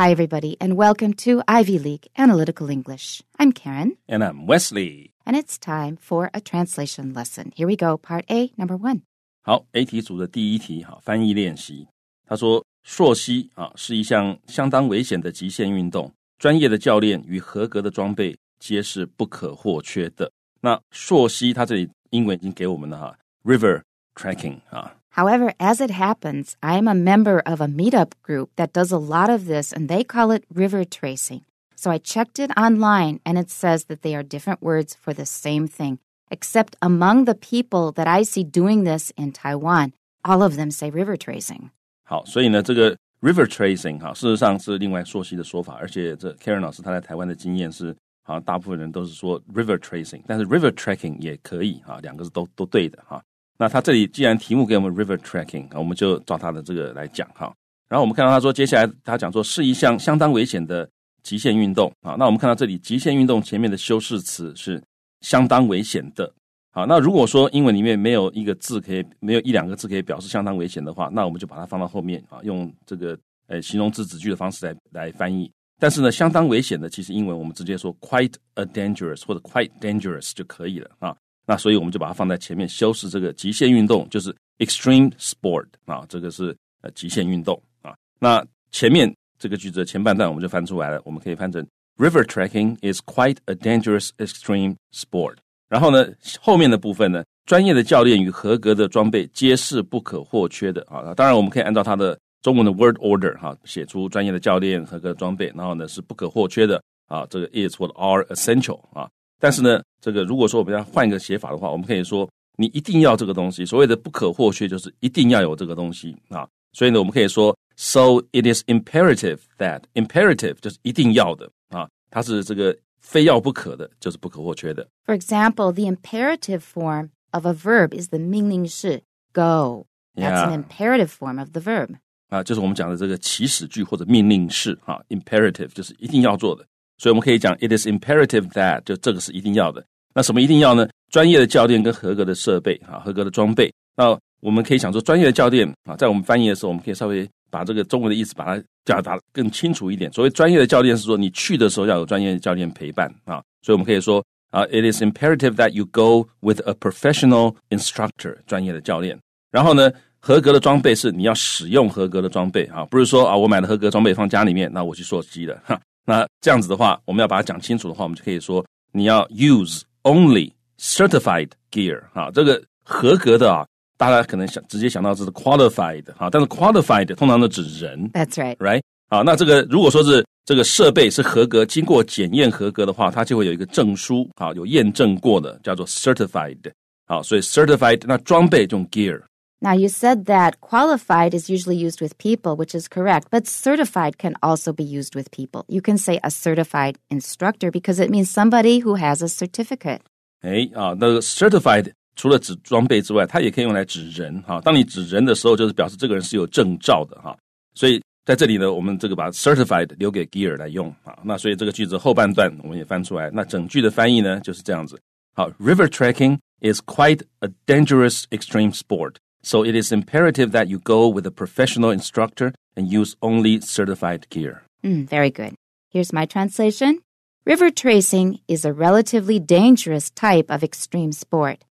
Hi, everybody, and welcome to Ivy League Analytical English. I'm Karen. And I'm Wesley. And it's time for a translation lesson. Here we go, part A, number one. 好，A 题组的第一题，哈，翻译练习。他说，溯溪啊是一项相当危险的极限运动，专业的教练与合格的装备皆是不可或缺的。那溯溪，它这里英文已经给我们了哈，river trekking 啊，However, as it happens, I am a member of a meetup group that does a lot of this, and they call it river tracing. So I checked it online, and it says that they are different words for the same thing, except among the people that I see doing this in Taiwan, all of them say river tracing. 好，所以呢，这个 river tracing 哈，事实上是另外溯溪的说法，而且这 Karen 老师他在台湾的经验是，好像大部分人都是说 river tracing，但是 river tracking 也可以啊，两个是都都对的哈。那他这里既然题目给我们 river tracking，啊，我们就照他的这个来讲哈。然后我们看到他说，接下来他讲说是一项相当危险的极限运动啊。那我们看到这里极限运动前面的修饰词是相当危险的啊。那如果说英文里面没有一个字可以，没有一两个字可以表示相当危险的话，那我们就把它放到后面啊，用这个呃形容词子句的方式来来翻译。但是呢，相当危险的，其实英文我们直接说 quite a dangerous 或者 quite dangerous 就可以了啊。那所以我们就把它放在前面修饰这个极限运动，就是 extreme sport 啊，这个是呃极限运动啊。那前面这个句子的前半段我们就翻出来了，我们可以翻成 river trekking is quite a dangerous extreme sport。然后呢，后面的部分呢，专业的教练与合格的装备皆是不可或缺的啊。当然我们可以按照它的中文的 word order 哈，写出专业的教练、合格装备，然后呢是不可或缺的啊。这个 is 或者 are essential 啊。但是呢，这个如果说我们要换一个写法的话，我们可以说你一定要这个东西，所谓的不可或缺就是一定要有这个东西啊。所以呢，我们可以说，so it is imperative that imperative 就是一定要的啊，它是这个非要不可的，就是不可或缺的。For example, the imperative form of a verb is the 命令式 go. That's an imperative form of the verb 啊，就是我们讲的这个祈使句或者命令式哈，imperative 就是一定要做的。所以我们可以讲，it is imperative that 就这个是一定要的。那什么一定要呢？专业的教练跟合格的设备啊，合格的装备。那我们可以想说，专业的教练啊，在我们翻译的时候，我们可以稍微把这个中文的意思把它表达更清楚一点。所谓专业的教练是说，你去的时候要有专业的教练陪伴啊。所以我们可以说啊，it is imperative that you go with a professional instructor 专业的教练。然后呢，合格的装备是你要使用合格的装备啊，不是说啊，我买了合格装备放家里面，那我去做鸡了哈。那这样子的话，我们要把它讲清楚的话，我们就可以说你要 use only certified gear 哈，这个合格的啊，大家可能想直接想到这是 qualified 哈，但是 qualified 通常都指人。That's right, right 啊，那这个如果说是这个设备是合格，经过检验合格的话，它就会有一个证书啊，有验证过的叫做 certified 好，所以 certified 那装备这种 gear。Now, you said that qualified is usually used with people, which is correct, but certified can also be used with people. You can say a certified instructor because it means somebody who has a certificate. 哎啊，那个 certified 除了指装备之外，它也可以用来指人哈、啊。当你指人的时候，就是表示这个人是有证照的哈、啊。所以在这里呢，我们这个把 certified 留给 Gear 来用啊。那所以这个句子后半段我们也翻出来。那整句的翻译呢就是这样子。好，River trekking is quite a dangerous extreme sport. So it is imperative that you go with a professional instructor and use only certified gear. Mm, very good. Here's my translation. River tracing is a relatively dangerous type of extreme sport.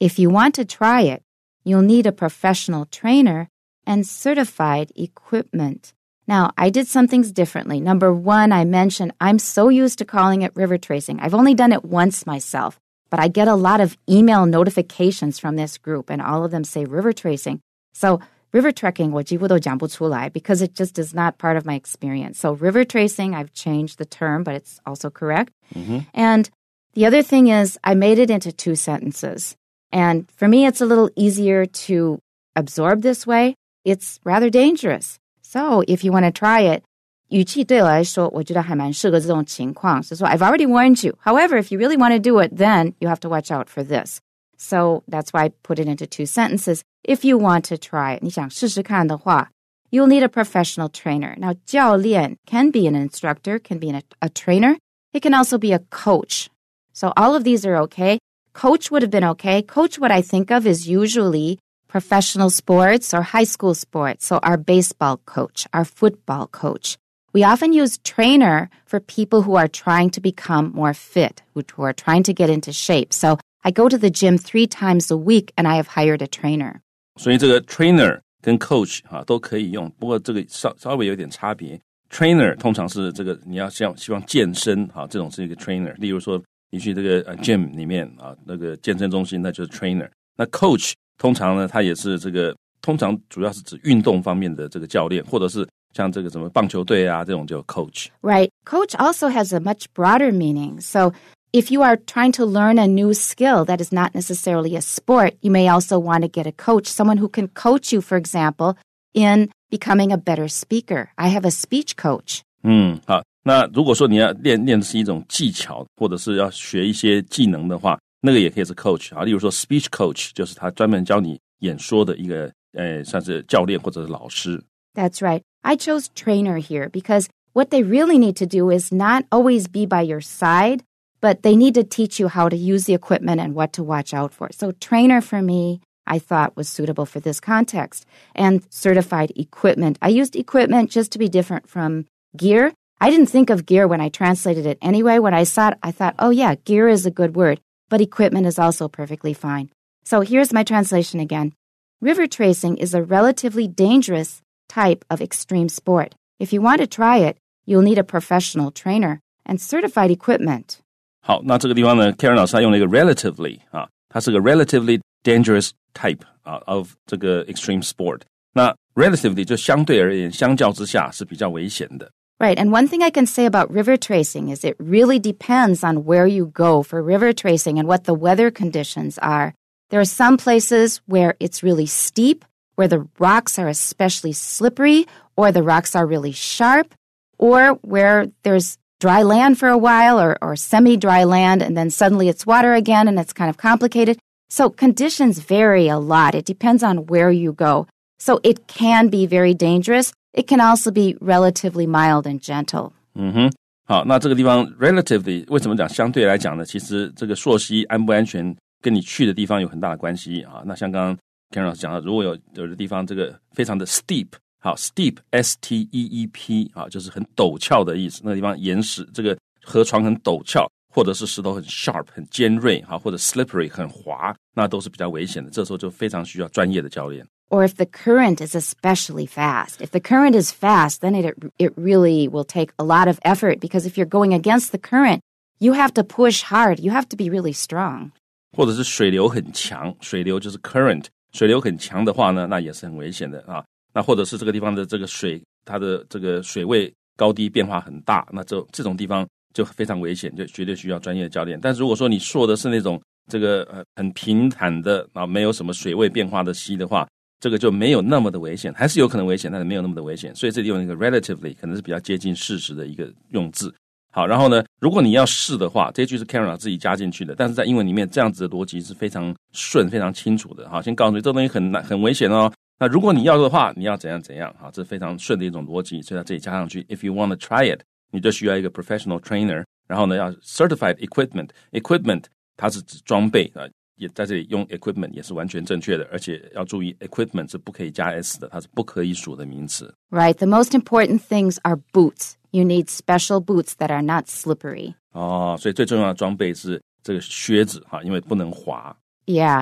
If you want to try it, you'll need a professional trainer and certified equipment. Now, I did some things differently. Number one, I mentioned I'm so used to calling it river tracing. I've only done it once myself. But I get a lot of email notifications from this group, and all of them say river tracing. So river trekking 我几乎都讲不出来 because it just is not part of my experience. So river tracing, I've changed the term, but it's also correct. Mm-hmm. And the other thing is I made it into two sentences. And for me, it's a little easier to absorb this way. It's rather dangerous. So if you want to try it, 语气对我来说，我觉得还蛮适合这种情况。So have already warned you. However, if you really want to do it, then you have to watch out for this. So that's why I put it into two sentences. If you want to try it, you will need a professional trainer. Now, 教练 can be an instructor, can be an, a trainer. It can also be a coach. So all of these are okay. Coach would have been okay. Coach, what I think of is usually professional sports or high school sports. So our baseball coach, our football coach. We often use trainer for people who are trying to become more fit, who are trying to get into shape. So I go to the gym three times a week and I have hired a trainer. 所以这个 trainer 跟 coach 啊都可以用，不过这个稍稍微有点差别。trainer 通常是这个你要像希望健身啊，这种是一个 trainer。例如说你去这个 gym 里面啊，那个健身中心那就是 trainer。那 coach 通常呢，他也是这个通常主要是指运动方面的这个教练，或者是像这个什么棒球队啊，这种就 coach。Right. Coach also has a much broader meaning. So if you are trying to learn a new skill that is not necessarily a sport, you may also want to get a coach, someone who can coach you, for example, in becoming a better speaker. I have a speech coach. 嗯，好。那如果说你要练练的是一种技巧，或者是要学一些技能的话，那个也可以是 coach 啊。例如说 speech coach 就是他专门教你演说的一个，呃，算是教练或者是老师。that's right. I chose trainer here because what they really need to do is not always be by your side, but they need to teach you how to use the equipment and what to watch out for. So, trainer for me, I thought was suitable for this context, and certified equipment. I used equipment just to be different from gear. I didn't think of gear when I translated it anyway. When I saw it, I thought, oh, yeah, gear is a good word, but equipment is also perfectly fine. So, here's my translation again River tracing is a relatively dangerous type of extreme sport. If you want to try it, you'll need a professional trainer and certified equipment. 好，那这个地方呢，Karen relatively 啊，它是个 relatively dangerous type 啊 of 这个 extreme sport。那 relatively 就相对而言，相较之下是比较危险的。Right, and one thing I can say about river tracing is it really depends on where you go for river tracing and what the weather conditions are. There are some places where it's really steep where the rocks are especially slippery or the rocks are really sharp or where there's dry land for a while or, or semi dry land and then suddenly it's water again and it's kind of complicated. So conditions vary a lot. It depends on where you go. So it can be very dangerous. It can also be relatively mild and gentle. 嗯哼，好，那这个地方 mm-hmm. relatively 为什么讲相对来讲呢？其实这个溯溪安不安全跟你去的地方有很大的关系啊。那像刚刚 Karen 老师讲到，如果有有的地方这个非常的 steep，好 steep s t e e p 啊，就是很陡峭的意思。那个地方岩石这个河床很陡峭，或者是石头很 sharp 很尖锐，哈，或者 slippery 很滑，那都是比较危险的。这时候就非常需要专业的教练。or if the current is especially fast. If the current is fast, then it, it really will take a lot of effort because if you're going against the current, you have to push hard. You have to be really strong. 或者是水流很强，水流就是 current，水流很强的话呢，那也是很危险的啊。那或者是这个地方的这个水，它的这个水位高低变化很大，那这这种地方就非常危险，就绝对需要专业的教练。但是如果说你说的是那种这个呃很平坦的啊，没有什么水位变化的溪的话，这个就没有那么的危险，还是有可能危险，但是没有那么的危险。所以这里用一个 relatively 可能是比较接近事实的一个用字。好，然后呢？如果你要试的话，这句是 Karen 自己加进去的，但是在英文里面这样子的逻辑是非常顺、非常清楚的。哈，先告诉你，这东西很难、很危险哦。那如果你要的话，你要怎样怎样啊？这非常顺的一种逻辑，所以在这里加上去，if you want to try it，你就需要一个 professional trainer，然后呢要 certified equipment。equipment 它是指装备啊，也在这里用 equipment 也是完全正确的，而且要注意 equipment 是不可以加 s 的，它是不可以数的名词。Right, the most important things are boots. You need special boots that are not slippery. Yeah,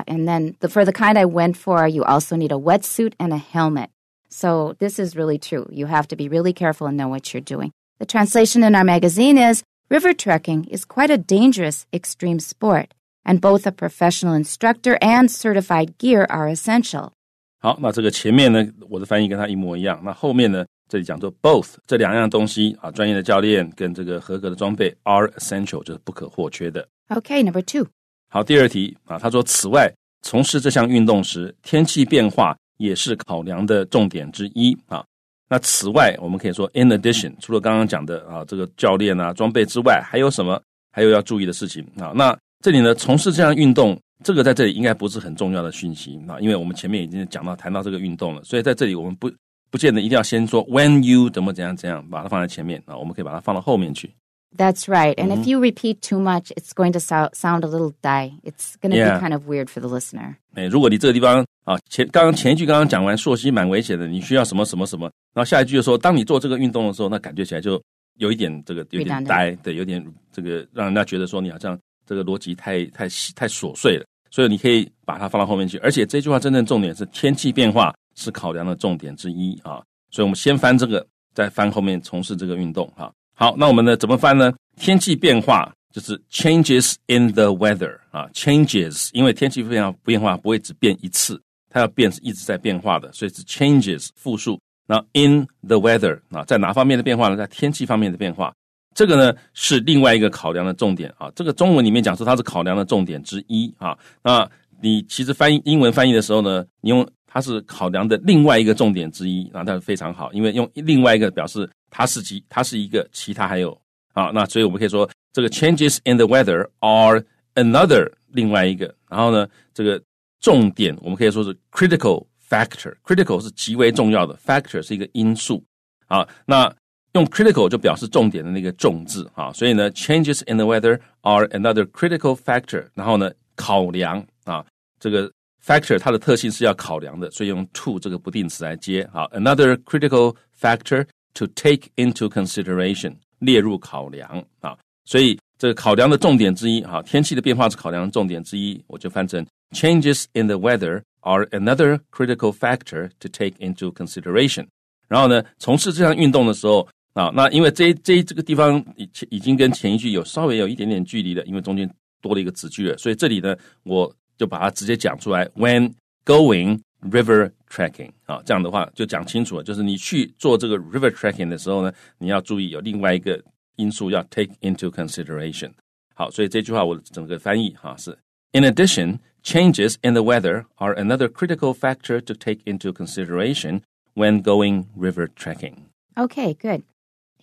and then the, for the kind I went for, you also need a wetsuit and a helmet. So this is really true. You have to be really careful and know what you're doing. The translation in our magazine is River trekking is quite a dangerous extreme sport, and both a professional instructor and certified gear are essential. 好，那这个前面呢，我的翻译跟他一模一样。那后面呢，这里讲做 both 这两样东西啊，专业的教练跟这个合格的装备 are essential 就是不可或缺的。Okay, number two。好，第二题啊，他说，此外从事这项运动时，天气变化也是考量的重点之一啊。那此外，我们可以说 in addition，除了刚刚讲的啊，这个教练啊，装备之外，还有什么？还有要注意的事情啊？那这里呢，从事这项运动。这个在这里应该不是很重要的讯息啊，因为我们前面已经讲到谈到这个运动了，所以在这里我们不不见得一定要先说 when you 怎么怎样怎样，把它放在前面啊，我们可以把它放到后面去。That's right. And if you repeat too much, it's going to sound sound a little die. It's going to be kind of weird for the listener. 哎，如果你这个地方啊，前刚刚前一句刚刚讲完，做溪蛮危险的，你需要什么什么什么，然后下一句就说，当你做这个运动的时候，那感觉起来就有一点这个有点呆，对，有点这个让人家觉得说你好像这个逻辑太太太琐碎了。所以你可以把它放到后面去，而且这句话真正重点是天气变化是考量的重点之一啊。所以我们先翻这个，再翻后面从事这个运动哈。好，那我们呢怎么翻呢？天气变化就是 changes in the weather 啊，changes 因为天气变化变化，不会只变一次，它要变是一直在变化的，所以是 changes 复数。那 in the weather 啊，在哪方面的变化呢？在天气方面的变化。这个呢是另外一个考量的重点啊，这个中文里面讲说它是考量的重点之一啊。那你其实翻译英文翻译的时候呢，你用它是考量的另外一个重点之一啊，但是非常好，因为用另外一个表示它是其它是一个其他还有啊。那所以我们可以说这个 changes in the weather are another 另外一个。然后呢，这个重点我们可以说是 critical factor，critical 是极为重要的 factor 是一个因素啊。那用 critical 就表示重点的那个重字啊，所以呢，changes in the weather are another critical factor。然后呢，考量啊，这个 factor 它的特性是要考量的，所以用 to 这个不定词来接啊，another critical factor to take into consideration 列入考量啊，所以这个考量的重点之一啊，天气的变化是考量的重点之一，我就翻成 changes in the weather are another critical factor to take into consideration。然后呢，从事这项运动的时候，啊。那因为这这这个地方已已经跟前一句有稍微有一点点距离了，因为中间多了一个子句了，所以这里呢，我就把它直接讲出来。When going river trekking 啊，这样的话就讲清楚了，就是你去做这个 river trekking 的时候呢，你要注意有另外一个因素要 take into consideration。好，所以这句话我整个翻译哈是：In addition, changes in the weather are another critical factor to take into consideration when going river trekking. Okay, good.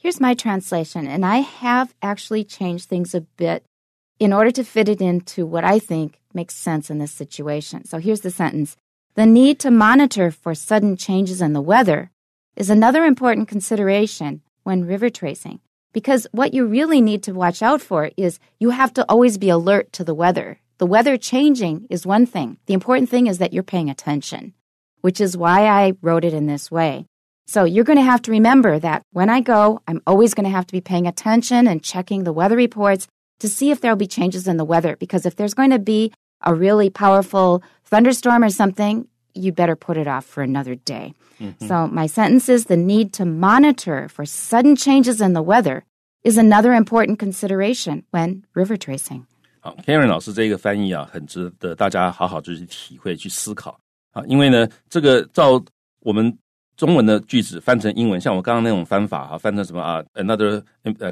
Here's my translation, and I have actually changed things a bit in order to fit it into what I think makes sense in this situation. So here's the sentence The need to monitor for sudden changes in the weather is another important consideration when river tracing, because what you really need to watch out for is you have to always be alert to the weather. The weather changing is one thing, the important thing is that you're paying attention, which is why I wrote it in this way. So you're going to have to remember that when I go, I'm always going to have to be paying attention and checking the weather reports to see if there'll be changes in the weather. Because if there's going to be a really powerful thunderstorm or something, you better put it off for another day. Mm-hmm. So my sentence is the need to monitor for sudden changes in the weather is another important consideration when river tracing. 好，Karen 老师这个翻译啊，很值得大家好好就是体会去思考啊，因为呢，这个照我们中文的句子翻成英文，像我刚刚那种翻法哈，翻成什么啊？Another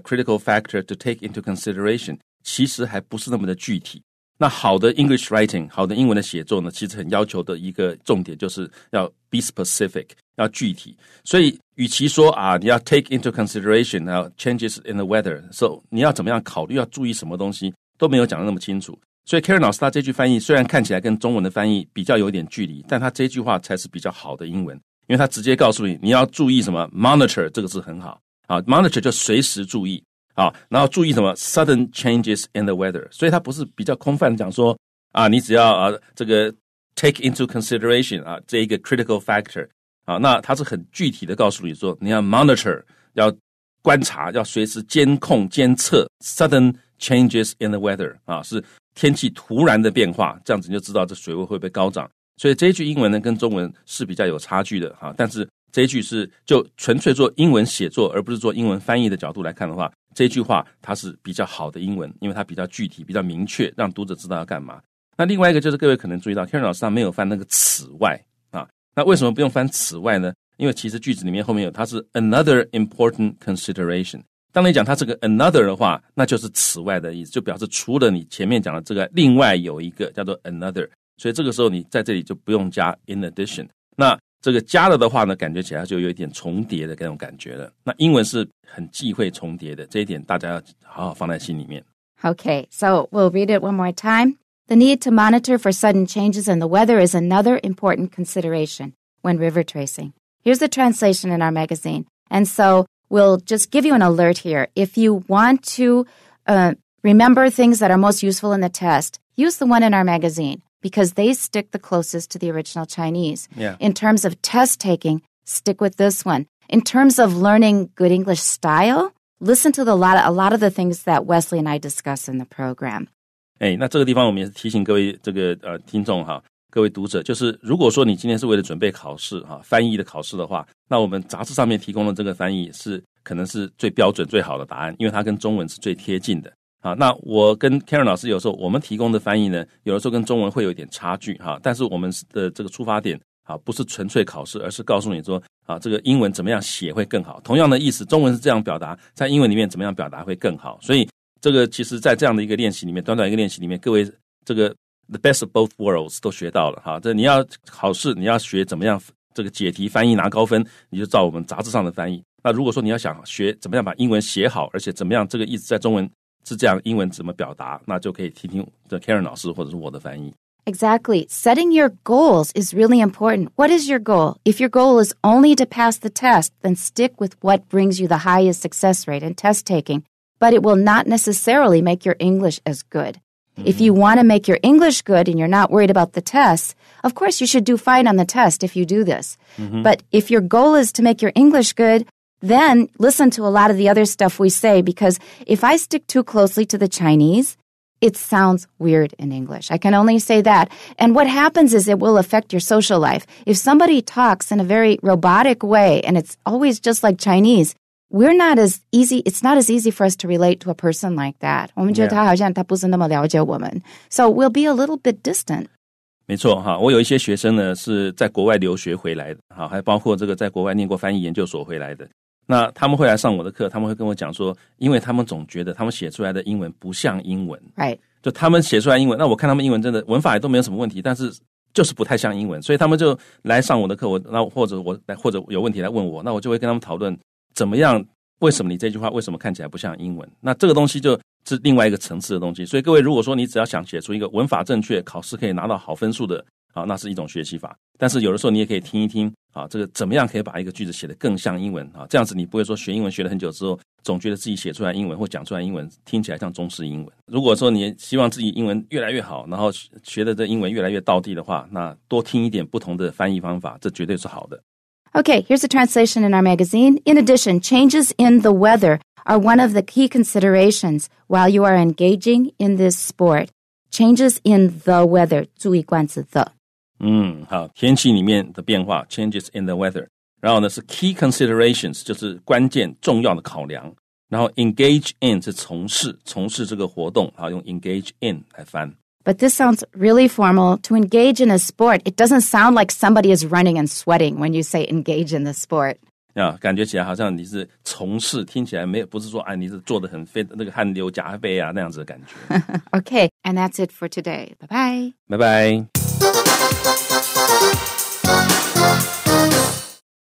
critical factor to take into consideration，其实还不是那么的具体。那好的 English writing，好的英文的写作呢，其实很要求的一个重点就是要 be specific，要具体。所以，与其说啊，你要 take into consideration 啊 changes in the weather，s o 你要怎么样考虑，要注意什么东西，都没有讲的那么清楚。所以，Karen 老师他这句翻译虽然看起来跟中文的翻译比较有点距离，但他这句话才是比较好的英文。因为他直接告诉你，你要注意什么？Monitor 这个字很好啊，Monitor 就随时注意啊，然后注意什么？Sudden changes in the weather，所以它不是比较空泛的讲说啊，你只要啊这个 take into consideration 啊，这一个 critical factor 啊，那它是很具体的告诉你说，你要 monitor，要观察，要随时监控监测 sudden changes in the weather 啊，是天气突然的变化，这样子你就知道这水位会不会高涨。所以这一句英文呢，跟中文是比较有差距的哈。但是这一句是就纯粹做英文写作，而不是做英文翻译的角度来看的话，这句话它是比较好的英文，因为它比较具体、比较明确，让读者知道要干嘛。那另外一个就是各位可能注意到，天 n 老师他没有翻那个此外啊，那为什么不用翻此外呢？因为其实句子里面后面有它是 another important consideration。当你讲它是个 another 的话，那就是此外的意思，就表示除了你前面讲的这个，另外有一个叫做 another。所以这个时候你在这里就不用加 in addition。那这个加了的话呢，感觉起来就有一点重叠的那种感觉了。那英文是很忌讳重叠的，这一点大家要好好放在心里面。Okay, so we'll read it one more time. The need to monitor for sudden changes in the weather is another important consideration when river tracing. Here's the translation in our magazine. And so we'll just give you an alert here. If you want to uh, remember things that are most useful in the test, use the one in our magazine because they stick the closest to the original Chinese. Yeah. In terms of test taking, stick with this one. In terms of learning good English style, listen to the, a lot of, a lot of the things that Wesley and I discuss in the program. 哎，那这个地方我们也是提醒各位这个呃听众哈，各位读者，就是如果说你今天是为了准备考试哈、啊，翻译的考试的话，那我们杂志上面提供的这个翻译是可能是最标准最好的答案，因为它跟中文是最贴近的。啊，那我跟 Karen 老师有时候，我们提供的翻译呢，有的时候跟中文会有一点差距哈。但是我们的这个出发点啊，不是纯粹考试，而是告诉你说啊，这个英文怎么样写会更好。同样的意思，中文是这样表达，在英文里面怎么样表达会更好。所以这个其实在这样的一个练习里面，短短一个练习里面，各位这个 The best of both worlds 都学到了哈。这你要考试，你要学怎么样这个解题翻译拿高分，你就照我们杂志上的翻译。那如果说你要想学怎么样把英文写好，而且怎么样这个意思在中文。是这样，英文怎么表达，那就可以听听这 Karen 老师或者是我的翻译。Exactly. Setting your goals is really important. What is your goal? If your goal is only to pass the test, then stick with what brings you the highest success rate in test taking, but it will not necessarily make your English as good. If you mm-hmm. want to make your English good and you're not worried about the tests, of course you should do fine on the test if you do this. Mm -hmm. But if your goal is to make your English good, then listen to a lot of the other stuff we say because if I stick too closely to the Chinese, it sounds weird in English. I can only say that. And what happens is it will affect your social life. If somebody talks in a very robotic way and it's always just like Chinese, we're not as easy, it's not as easy for us to relate to a person like that. Yeah. So we'll be a little bit distant. 没错哈，我有一些学生呢是在国外留学回来的，哈，还包括这个在国外念过翻译研究所回来的。那他们会来上我的课，他们会跟我讲说，因为他们总觉得他们写出来的英文不像英文，哎，就他们写出来英文，那我看他们英文真的文法也都没有什么问题，但是就是不太像英文，所以他们就来上我的课，我那或者我来或者有问题来问我，那我就会跟他们讨论怎么样，为什么你这句话为什么看起来不像英文？那这个东西就是另外一个层次的东西。所以各位，如果说你只要想写出一个文法正确、考试可以拿到好分数的啊，那是一种学习法。但是有的时候你也可以听一听。啊，这个怎么样可以把一个句子写得更像英文啊？这样子你不会说学英文学了很久之后，总觉得自己写出来英文或讲出来英文听起来像中式英文。如果说你希望自己英文越来越好，然后学的这英文越来越地的话，那多听一点不同的翻译方法，这绝对是好的。Okay, here's a translation in our magazine. In addition, changes in the weather are one of the key considerations while you are engaging in this sport. Changes in the weather，注意冠词 the。嗯，好，天气里面的变化 （changes in the weather）。然后呢是 key considerations，就是关键重要的考量。然后 engage in 是从事从事这个活动，好用 engage in 来翻。But this sounds really formal. To engage in a sport, it doesn't sound like somebody is running and sweating when you say engage in the sport. Okay，and that's it for today. Bye bye. Bye bye.